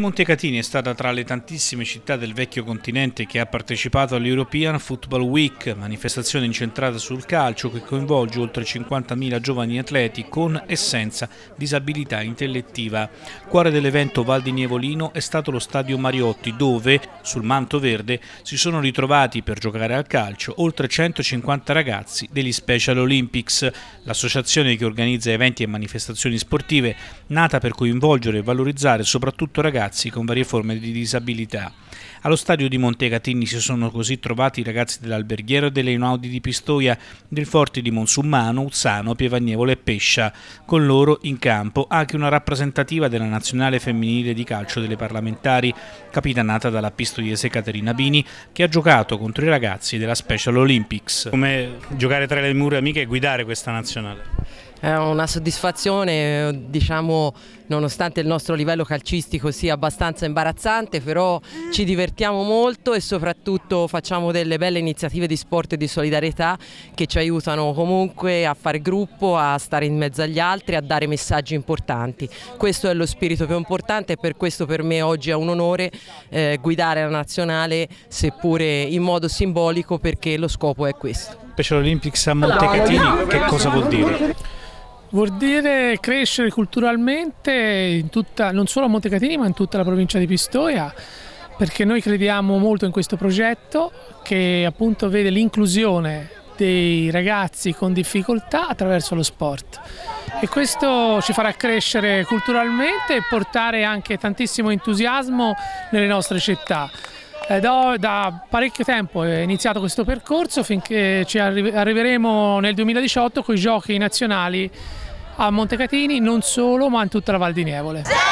Montecatini è stata tra le tantissime città del vecchio continente che ha partecipato all'European Football Week, manifestazione incentrata sul calcio che coinvolge oltre 50.000 giovani atleti con e senza disabilità intellettiva. Cuore dell'evento Val di Nievolino è stato lo stadio Mariotti dove, sul manto verde, si sono ritrovati per giocare al calcio oltre 150 ragazzi degli Special Olympics, l'associazione che organizza eventi e manifestazioni sportive nata per coinvolgere e valorizzare soprattutto ragazzi ragazzi con varie forme di disabilità. Allo stadio di Montecatini si sono così trovati i ragazzi dell'Alberghiero e delle Inaudi di Pistoia, del Forte di Monsummano, Uzzano, Pievagnevole e Pescia. Con loro in campo anche una rappresentativa della nazionale femminile di calcio delle parlamentari, capitanata dalla pistoiese Caterina Bini, che ha giocato contro i ragazzi della Special Olympics. Come giocare tra le mura amiche e guidare questa nazionale? È una soddisfazione, diciamo, nonostante il nostro livello calcistico sia abbastanza imbarazzante, però ci divertiamo molto e soprattutto facciamo delle belle iniziative di sport e di solidarietà che ci aiutano comunque a fare gruppo, a stare in mezzo agli altri, a dare messaggi importanti. Questo è lo spirito più importante e per questo per me oggi è un onore eh, guidare la nazionale, seppure in modo simbolico, perché lo scopo è questo. Special Olympics a Montecatini, che cosa vuol dire? Vuol dire crescere culturalmente tutta, non solo a Montecatini ma in tutta la provincia di Pistoia perché noi crediamo molto in questo progetto che appunto vede l'inclusione dei ragazzi con difficoltà attraverso lo sport e questo ci farà crescere culturalmente e portare anche tantissimo entusiasmo nelle nostre città. Eh, da, da, parecchio tempo è iniziato questo percorso finché ci arri arriveremo nel 2018 con i giochi nazionali a Montecatini, non solo ma in tutta la Val di Nievole.